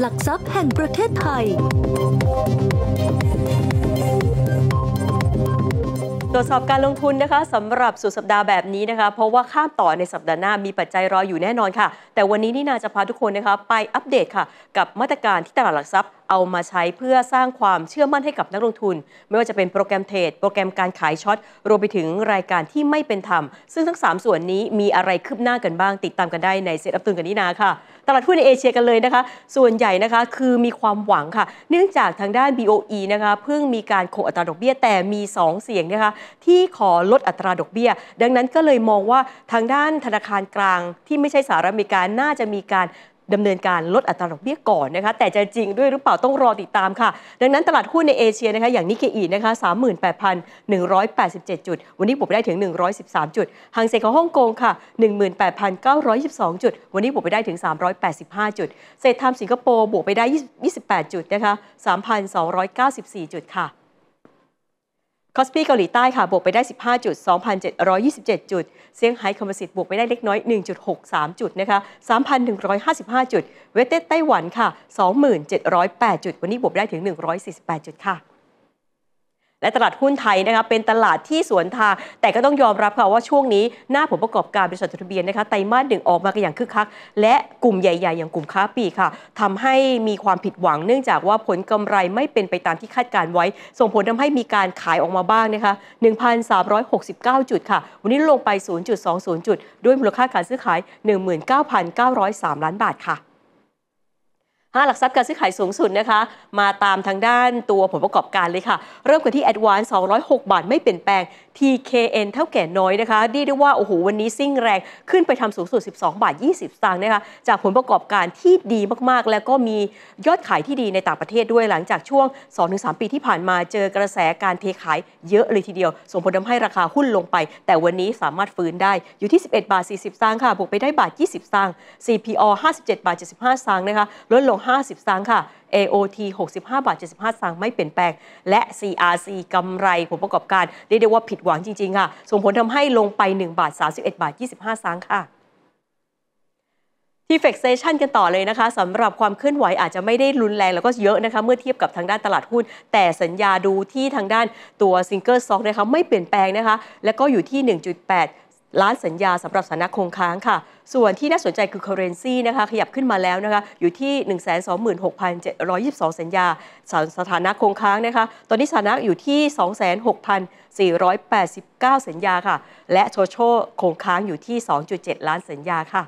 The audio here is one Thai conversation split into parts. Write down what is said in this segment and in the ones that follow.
หลักทรัพย์แห่งประเทศไทย ตรวจสอบการลงทุนนะคะสำหรับสุดสัปดาห์แบบนี้นะคะ เพราะว่าข้ามต่อในสัปดาห์หน้ามีปัจจัยรออยู่แน่นอนค่ะ แต่วันนี้นี่นาจะพาทุกคนนะคะ ไปอัปเดตค่ะกับมาตรการที่ตลาดหลักทรัพย์เอามาใช้เพื่อสร้างความเชื่อมั่นให้กับนักลงทุน ไม่ว่าจะเป็นโปรแกรมเทรดโปรแกรมการขายช็อตรวมไปถึงรายการที่ไม่เป็นธรรมซึ่งทั้ง 3 ส่วนนี้มีอะไรคืบหน้ากันบ้าง ติดตามกันได้ในเซตอัปตุนกันนินาค่ะตลาดหุ้นในเอเชียกันเลยนะคะ ส่วนใหญ่นะคะคือมีความหวังค่ะ เนื่องจากทางด้าน BOE นะคะเพิ่งมีการคงอัตราดอกเบี้ยแต่มี 2 เสียงนะคะที่ขอลดอัตราดอกเบี้ย ดังนั้นก็เลยมองว่าทางด้านธนาคารกลาง ที่ไม่ใช่สหรัฐอเมริกาน่าจะมีการดำเนินการลดอัตราดอกเบี้ยก่อนนะคะ แต่จะจริงด้วยหรือเปล่าต้องรอติดตามค่ะ ดังนั้นตลาดหุ้นในเอเชียนะคะ อย่างนิเคอีนะคะ38,187จุดวันนี้บวกไปได้ถึง113จุดหางเซ็งของฮ่องกงค่ะ18,922จุด วันนี้บวกไปได้ถึง 385 จุดเซทามสิงคโปร์บวกไปได้28จุดนะคะ3,294จุดค่ะคอสปีเกาหลีใต้ค่ะบวกไปได้ 15จุด2,727 จุดเซี่ยงไฮ้คอมโพสิตบวกไปได้เล็กน้อย 1.63 จุดนะคะ 3,155 จุด เวเต้ไต้หวันค่ะ 27,008จุดวันนี้บวกได้ถึง 148 จุดค่ะและตลาดหุ้นไทยนะคะเป็นตลาดที่สวนทางแต่ก็ต้องยอมรับค่ะว่าช่วงนี้หน้าผลประกอบการบริษัทจดทะเบียนนะคะไตรมาสหนึ่งออกมากันอย่างคึกคักและกลุ่มใหญ่ ๆอย่างกลุ่มค้าปลีกค่ะทำให้มีความผิดหวัง เนื่องจากว่าผลกำไรไม่เป็นไปตามที่คาดการไว้ ส่งผลทำให้มีการขายออกมาบ้างนะคะ1,369จุดค่ะวันนี้ลงไป 0.20จุด ด้วยมูลค่าการซื้อขาย19,903 ล้านบาทค่ะห้าหลักทรัพย์การซื้อขายสูงสุดนะคะมาตามทางด้านตัวผลประกอบการเลยค่ะ เริ่มกันที่ Advance 206 บาทไม่เปลี่ยนแปลง TKN เท่าแก่น้อยนะคะดีได้ว่าโอ้โหวันนี้ซิ่งแรงขึ้นไปทำสูงสุด 12บาท20สตางค์นะคะจากผลประกอบการที่ดีมากๆ แล้วก็มียอดขายที่ดีในต่างประเทศด้วยหลังจากช่วง 2-3 ปีที่ผ่านมาเจอกระแสการเทขายเยอะเลยทีเดียวส่งผลทำให้ราคาหุ้นลงไป แต่วันนี้สามารถฟื้นได้อยู่ที่ 11บาท40สตางค์ค่ะบวกไปได้บาท 20สตางค์ CPO 57บาท75สตางค์นะคะลดลง50สตางค์ค่ะ AOT 65 บาท 75สตางค์ไม่เปลี่ยนแปลง และ CRC กำไรผลประกอบการเรียกได้ว่าผิดหวังจริงๆค่ะ ส่งผลทำให้ลงไป 1 บาท 31 บาท 25สตางค์ค่ะ ที่เฟกเซชันกันต่อเลยนะคะสำหรับความเคลื่อนไหวอาจจะไม่ได้รุนแรงแล้วก็เยอะนะคะ เมื่อเทียบกับทางด้านตลาดหุ้น แต่สัญญาดูที่ทางด้านตัวซิงเกิลซ็อกนะคะไม่เปลี่ยนแปลงนะคะ และก็อยู่ที่ 1.8ล้านสัญญาสำหรับสานะคงค้างค่ะ ส่วนที่น่าสนใจคือ currency นะคะขยับขึ้นมาแล้วนะคะอยู่ที่126,722สัญญาสสถานะคงค้างนะคะตอนนี้สถานะอยู่ที่26,489สัญญาค่ะ และโชโชคงค้างอยู่ที่ 2.7 ล้านสัญญาค่ะ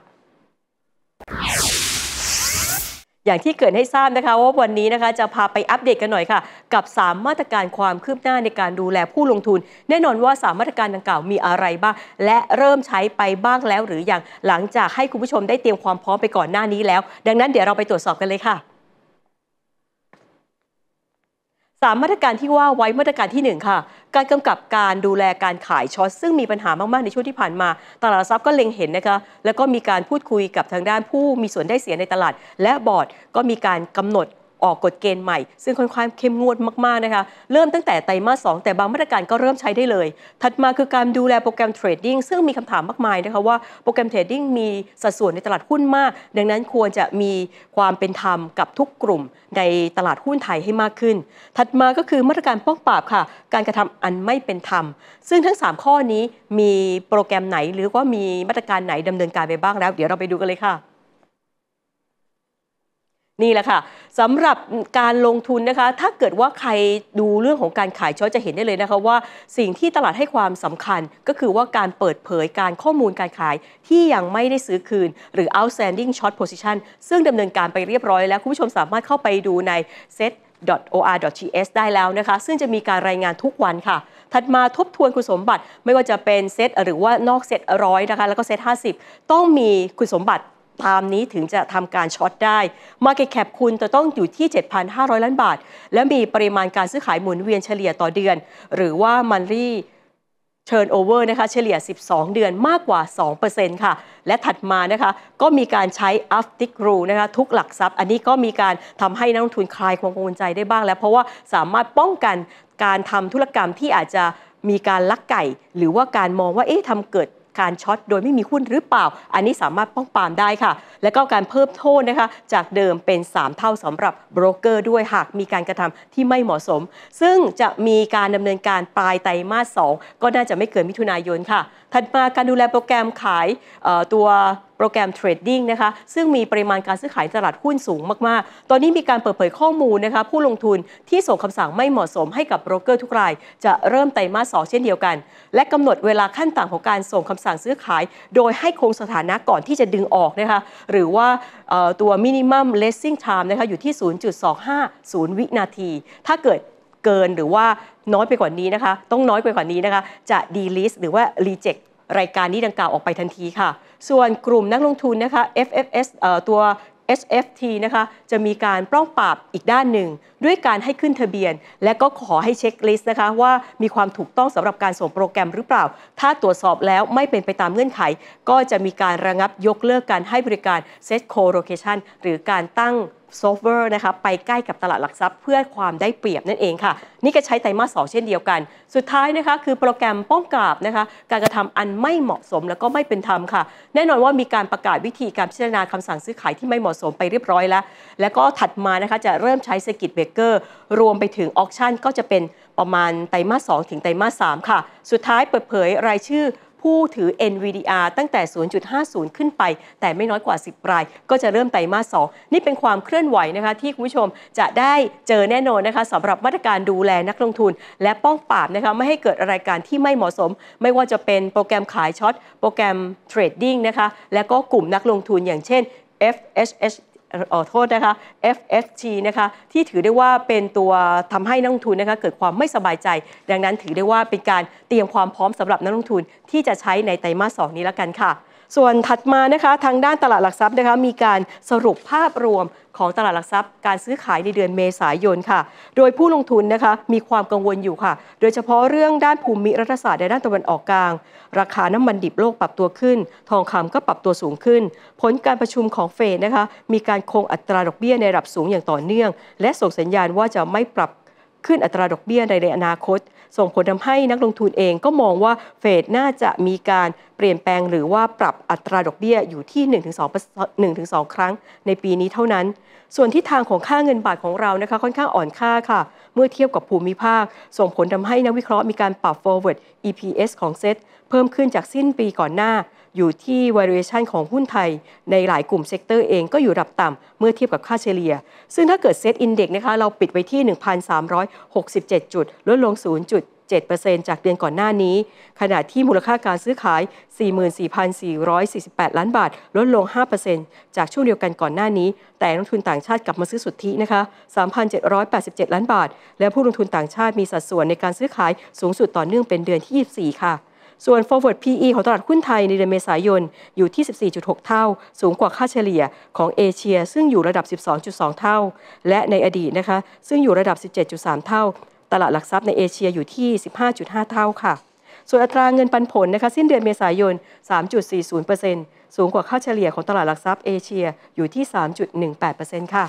อย่างที่เกิดให้ทราบนะคะ ว่าวันนี้นะคะจะพาไปอัปเดตกันหน่อยค่ะ กับ3มาตรการความคืบหน้าในการดูแลผู้ลงทุน แน่นอนว่า3มาตรการดังกล่าวมีอะไรบ้างและเริ่มใช้ไปบ้างแล้ว หรือยังหลังจากให้คุณผู้ชมได้เตรียมความพร้อมไปก่อนหน้านี้แล้ว ดังนั้นเดี๋ยวเราไปตรวจสอบกันเลยค่ะามมาตรการที่ว่าไว้มาตรการที่1ค่ะ การกำกับการดูแลการขายช็อตซึ่งมีปัญหามาก ๆ ในช่วงที่ผ่านมา ตลาดทรัพย์ก็เล็งเห็นนะคะ แล้วก็มีการพูดคุยกับทางด้านผู้มีส่วนได้เสียในตลาด และบอร์ดก็มีการกำหนดออกกฎเกณฑ์ใหม่ ซึ่งค่อนข้างเข้มงวดมากๆนะคะเริ่มตั้งแต่ไตรมาสสแต่บางมาตรการก็เริ่มใช้ได้เลย ถัดมาคือการดูแลโปรแกรมเทรดดิ้งซึ่งมีคำถามมากมายนะคะว่าโปรแกรมเทรดดิ้งมีสัดส่วนในตลาดหุ้นมาก ดังนั้นควรจะมีความเป็นธรรมกับทุกกลุ่มในตลาดหุ้นไทยให้มากขึ้น ถัดมาก็คือมาตรการป้องปราบค่ะ การกระทำอันไม่เป็นธรรม ซึ่งทั้ง 3 ข้อนี้มีโปรแกรมไหน หรือว่ามีมาตรการไหนดำเนินการไปบ้างแล้ว เดี๋ยวเราไปดูกันเลยค่ะนี่แหละค่ะสำหรับการลงทุนนะคะ ถ้าเกิดว่าใครดูเรื่องของการขายช้อยจะเห็นได้เลยนะคะว่าสิ่งที่ตลาดให้ความสำคัญก็คือว่าการเปิดเผยการข้อมูลการขายที่ยังไม่ได้ซื้อคืน หรือ outstanding short position ซึ่งดำเนินการไปเรียบร้อยแล้วคุณผู้ชมสามารถเข้าไปดูใน set .or.gs ได้แล้วนะคะ ซึ่งจะมีการรายงานทุกวันค่ะ ถัดมาทบทวนคุณสมบัติไม่ว่าจะเป็นเซตหรือว่านอกเซตร้อยนะคะแล้วก็เซต50 ต้องมีคุณสมบัติตามนี้ถึงจะทำการช็อตได้ Market Cap คุณจะต้องอยู่ที่ 7,500 ล้านบาท และมีปริมาณการซื้อขายหมุนเวียนเฉลี่ยต่อเดือน หรือว่ามันรีเชิญโอเวอร์นะคะเฉลี่ย 12 เดือนมากกว่า 2%ค่ะและถัดมานะคะก็มีการใช้อัฟติกรูนะคะทุกหลักทรัพย์ อันนี้ก็มีการทำให้นักลงทุนคลายความกังวลใจได้บ้าง แล้วเพราะว่าสามารถป้องกันการทำธุรกรรมที่อาจจะมีการลักไก่ หรือว่าการมองว่าเอ๊ะทำเกิดการช็อตโดยไม่มีหุ้นหรือเปล่า อันนี้สามารถป้องปรามได้ค่ะ และก็การเพิ่มโทษนะคะ จากเดิมเป็น 3 เท่าสำหรับโบรกเกอร์ด้วยหากมีการกระทำที่ไม่เหมาะสม ซึ่งจะมีการดำเนินการปลายไตรมาส2ก็น่าจะไม่เกินมิถุนายนค่ะ ถัดมาการดูแลโปรแกรมขายตัวรแกรมเทรดดิ้งนะคะซึ่งมีปริมาณการซื้อขายตลาดหุ้นสูงมากๆ ตอนนี้มีการเปิดเผยข้อมูลนะคะผู้ลงทุนที่ส่งคำสั่งไม่เหมาะสมให้กับโบรกเกอร์ทุกรายจะเริ่มไตรมาส2เช่นเดียวกัน และกำหนดเวลาขั้นต่างของการส่งคำสั่งซื้อขาย โดยให้คงสถานะก่อนที่จะดึงออกนะคะหรือว่าตัวมินิมัมเลสซิ่งไทม์นะคะอยู่ที่0.250 วินาทีถ้าเกิดเกินหรือว่าน้อยไปกว่านี้นะคะต้องน้อยไปกว่านี้นะคะจะดีลิสหรือว่ารีเจครายการนี้ดังกล่าวออกไปทันทีค่ะ ส่วนกลุ่มนักลงทุนนะคะ FFS ตัว SFT นะคะ จะมีการป้องปราบอีกด้านหนึ่ง ด้วยการให้ขึ้นทะเบียนและก็ขอให้เช็คลิสต์นะคะว่ามีความถูกต้องสำหรับการส่งโปรแกรมหรือเปล่า ถ้าตรวจสอบแล้วไม่เป็นไปตามเงื่อนไข ก็จะมีการระงับยกเลิกการให้บริการเซตโคโลเคชันหรือการตั้งซอฟเวอร์นะคะไปใกล้กับตลาดหลักทรัพย์เพื่อความได้เปรียบนั่นเองค่ะ นี่ก็ใช้ไตรมาสสเช่นเดียวกัน สุดท้ายนะคะ คือโปรแกรมป้องกราบนะคะการกระทำอันไม่เหมาะสมแล้วก็ไม่เป็นธรรมค่ะ แน่นอนว่ามีการประกาศวิธีการพิจารณาคำสั่งซื้อขายที่ไม่เหมาะสมไปเรียบร้อยแล้ว แล้วก็ถัดมานะคะจะเริ่มใช้สกิทเบเกอร์รวมไปถึงออกชั่นก็จะเป็นประมาณไตรมาสสถึงไตรมาสสค่ะ สุดท้ายเปิดเผยรายชื่อผู้ถือ NVDR ตั้งแต่ 0.50 ขึ้นไป แต่ไม่น้อยกว่า 10ราย ก็จะเริ่มไตรมาส2นี่เป็นความเคลื่อนไหวนะคะที่คุณผู้ชมจะได้เจอแน่นอนนะคะสำหรับมาตรการดูแลนักลงทุนและป้องปราบนะคะไม่ให้เกิดรายการที่ไม่เหมาะสมไม่ว่าจะเป็นโปรแกรมขายช็อตโปรแกรมเทรดดิ้งนะคะและก็กลุ่มนักลงทุนอย่างเช่น FHH ขอโทษนะคะ FST นะคะที่ถือได้ว่าเป็นตัวทำให้นักลงทุนนะคะเกิดความไม่สบายใจ ดังนั้นถือได้ว่าเป็นการเตรียมความพร้อมสำหรับนักลงทุนที่จะใช้ในไตรมาสสองนี้แล้วกันค่ะส่วนถัดมานะคะทางด้านตลาดหลักทรัพย์นะคะมีการสรุปภาพรวมของตลาดหลักทรัพย์ การซื้อขายในเดือนเมษายนค่ะ โดยผู้ลงทุนนะคะมีความกังวลอยู่ค่ะ โดยเฉพาะเรื่องด้านภูมิรัฐศาสตร์ในด้านตะวันออกกลาง ราคาน้ำมันดิบโลกปรับตัวขึ้น ทองคำก็ปรับตัวสูงขึ้น ผลการประชุมของเฟดนะคะมีการคงอัตราดอกเบี้ยในระดับสูงอย่างต่อเนื่อง และส่งสัญญาณว่าจะไม่ปรับขึ้นอัตราดอกเบี้ยในอนาคต ส่งผลทำให้นักลงทุนเองก็มองว่าเฟดน่าจะมีการเปลี่ยนแปลงหรือว่าปรับอัตราดอกเบี้ยอยู่ที่1-2 ครั้ง ในปีนี้เท่านั้น ส่วนทิศทางของค่าเงินบาทของเรานะคะ ค่อนข้างอ่อนค่าค่ะ เมื่อเทียบกับภูมิภาค ส่งผลทำให้นักวิเคราะห์มีการปรับ forward EPS ของเซตเพิ่มขึ้นจากสิ้นปีก่อนหน้าอยู่ที่ valuation ของหุ้นไทย ในหลายกลุ่มเซกเตอร์เองก็อยู่ระดับต่ำเมื่อเทียบกับค่าเฉลี่ยซึ่งถ้าเกิดเซตอินเด็กนะคะเราปิดไว้ที่1,367จุดลดลง 0.7%จากเดือนก่อนหน้านี้ ขณะที่มูลค่าการซื้อขาย 44,448 ล้านบาท ลดลง 5%จากช่วงเดียวกันก่อนหน้านี้ แต่นักทุนต่างชาติกลับมาซื้อสุทธินะคะ3,787ล้านบาท และผู้ลงทุนต่างชาติมีสัดส่วนในการซื้อขายสูงสุดต่อเนื่องเป็นเดือนที่24ค่ะส่วน forward PE ของตลาดหุ้นไทย ในเดือนเมษายนอยู่ที่ 14.6 เท่า สูงกว่าค่าเฉลี่ยของเอเชีย ซึ่งอยู่ระดับ 12.2 เท่า และในอดีตนะคะซึ่งอยู่ระดับ 17.3 เท่า ตลาดหลักทรัพย์ในเอเชียอยู่ที่ 15.5 เท่าค่ะ ส่วนอัตราเงินปันผลนะคะสิ้นเดือนเมษายน 3.40%สูงกว่าค่าเฉลี่ยของตลาดหลักทรัพย์เอเชียอยู่ที่ 3.18%ค่ะ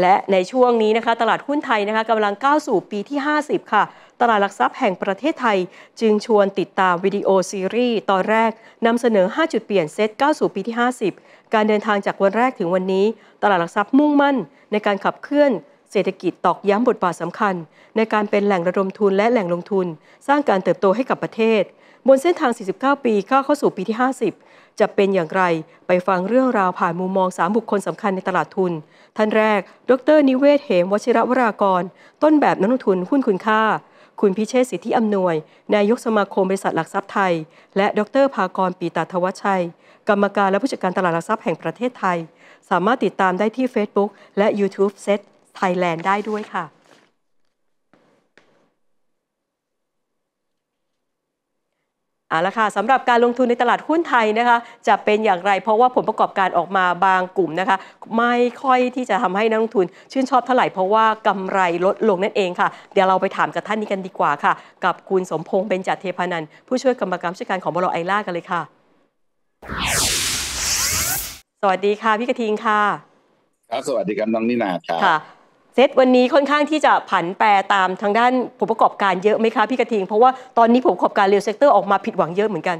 และในช่วงนี้นะคะ ตลาดหุ้นไทยนะคะกำลังก้าวสู่ปีที่ 50 ค่ะ ตลาดหลักทรัพย์แห่งประเทศไทยจึงชวนติดตามวิดีโอซีรีส์ตอนแรกนำเสนอ 5 จุดเปลี่ยนเซตก้าวสู่ปีที่ 50 การเดินทางจากวันแรกถึงวันนี้ ตลาดหลักทรัพย์มุ่งมั่น ในการขับเคลื่อนเศรษฐกิจตอกย้ำบทบาทสำคัญ ในการเป็นแหล่งระดมทุนและแหล่งลงทุน สร้างการเติบโตให้กับประเทศ บนเส้นทาง 49 ปีก้าวเข้าสู่ปีที่ 50จะเป็นอย่างไร ไปฟังเรื่องราวผ่านมุมมอง 3 บุคคลสำคัญในตลาดทุน ท่านแรก ดร นิเวศเหมวชิรวรากร ต้นแบบนักลงทุนหุ้นคุณค่า คุณพิเชษสิทธิอำนวยนายกสมาคมบริษัทหลักทรัพย์ไทย และ ดรภากรปีตาทวชัย กรรมการและผู้จัดการตลาดหลักทรัพย์แห่งประเทศไทย สามารถติดตามได้ที่ Facebook และ YouTube Set Thailand ได้ด้วยค่ะเอาละค่ะสำหรับการลงทุนในตลาดหุ้นไทยนะคะ จะเป็นอย่างไรเพราะว่าผลประกอบการออกมาบางกลุ่มนะคะ ไม่ค่อยที่จะทำให้นักลงทุน ชื่นชอบเท่าไหร่เพราะว่ากำไรลดลงนั่นเองค่ะ เดี๋ยวเราไปถามกับท่านนี้กันดีกว่าค่ะ กับคุณสมพงษ์เบญจเทพนันผู้ช่วยกรรมการผู้การของบลไอล่ากันเลยค่ะ สวัสดีค่ะพี่กระทิงค่ะครับสวัสดีครับน้องนินาครับเซตวันนี้ค่อนข้างที่จะผันแปรตามทางด้านผลประกอบการเยอะไหมคะพี่กระทิงเพราะว่าตอนนี้ผลประกอบการเรียลเซกเตอร์ออกมาผิดหวังเยอะเหมือนกัน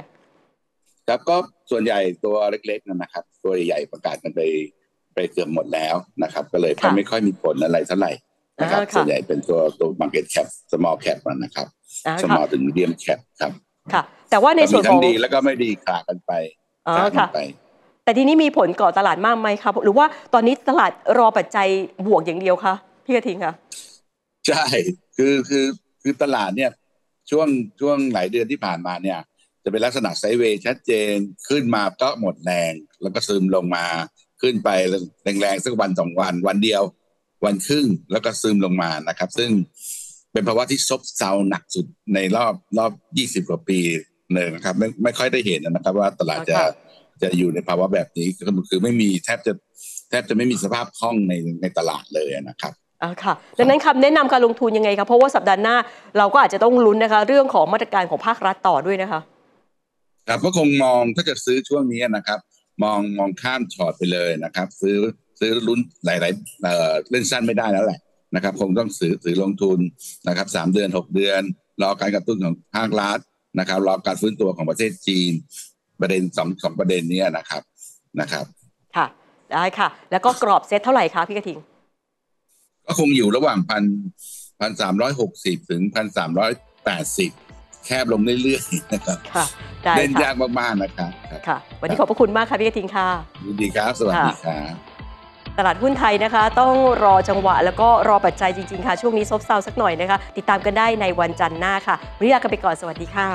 ครับก็ส่วนใหญ่ตัวเล็กๆนะครับ ตัวใหญ่ประกาศกันไปไปเกือบหมดแล้วนะครับ ก็เลยไม่ค่อยมีผลอะไรเท่าไหร่นะครับส่วนใหญ่เป็นตัวตัวมาร์เก็ตแคปสมอลแคปนะครับสมอลถึงเดียมแคปครับค่ะ แต่ว่าในส่วนของดีแล้วก็ไม่ดีขากันไปขากันไปแต่ทีนี้มีผลก่อตลาดมากไหมคะ หรือว่าตอนนี้ตลาดรอปัจจัยบวกอย่างเดียวคะพี่กระทิงคะใช่ คือคือคือตลาดเนี่ย ช่วงช่วงหลายเดือนที่ผ่านมาเนี่ย จะเป็นลักษณะไซเวย์ชัดเจนขึ้นมาก็หมดแรง แล้วก็ซึมลงมา ขึ้นไปแรงๆสักวันสองวันวันเดียว วันครึ่งแล้วก็ซึมลงมานะครับ ซึ่ง เป็นภาวะที่ซบเซาหนักสุดในรอบรอบยี่สิบกว่าปี เลยนะครับไม่ไม่ค่อยได้เห็นนะครับ ว่าตลาดจะจะอยู่ในภาวะแบบนี้ก็คือไม่มีแทบจะแทบจะไม่มีสภาพคล่องในในตลาดเลยนะครับอ่าค่ะดังนั้นคำแนะนำการลงทุนยังไงครับเพราะว่าสัปดาห์หน้า เราก็อาจจะต้องลุ้นนะคะเรื่องของมาตรการของภาครัฐต่อด้วยนะคะครับก็คงมองถ้าเกิดซื้อช่วงนี้นะครับ มองมองข้ามช็อตไปเลยนะครับซื้อซื้อลุ้นหลาย ๆ เอ่อเล่นสั้นไม่ได้แล้วแหละนะครับคงต้องซื้อซื้อลงทุนนะครับสามเดือนหกเดือนรอการกระตุ้นของภาครัฐนะครับ รอการฟื้นตัวของประเทศจีนประเด็นสองสองประเด็นนี้นะครับนะครับ ค่ะได้ค่ะ แล้วก็กรอบเซตเท่าไหร่คะพี่กระทิง ก็คงอยู่ระหว่างพันพันสามร้อยหกสิบถึงพันสามร้อยแปดสิบแคบลงเรื่อยๆนะครับ ค่ะเล่นยากมาก ๆ นะครับค่ะวันนี้ขอบพระคุณมากค่ะพี่กระทิงค่ะยินดีครับสวัสดีค่ะตลาดหุ้นไทยนะคะ ต้องรอจังหวะแล้วก็รอปัจจัยจริงๆ ค่ะ ช่วงนี้ซบเซาสักหน่อยนะคะ ติดตามกันได้ในวันจันทร์หน้าค่ะวันนี้ลากันไปก่อนสวัสดีค่ะ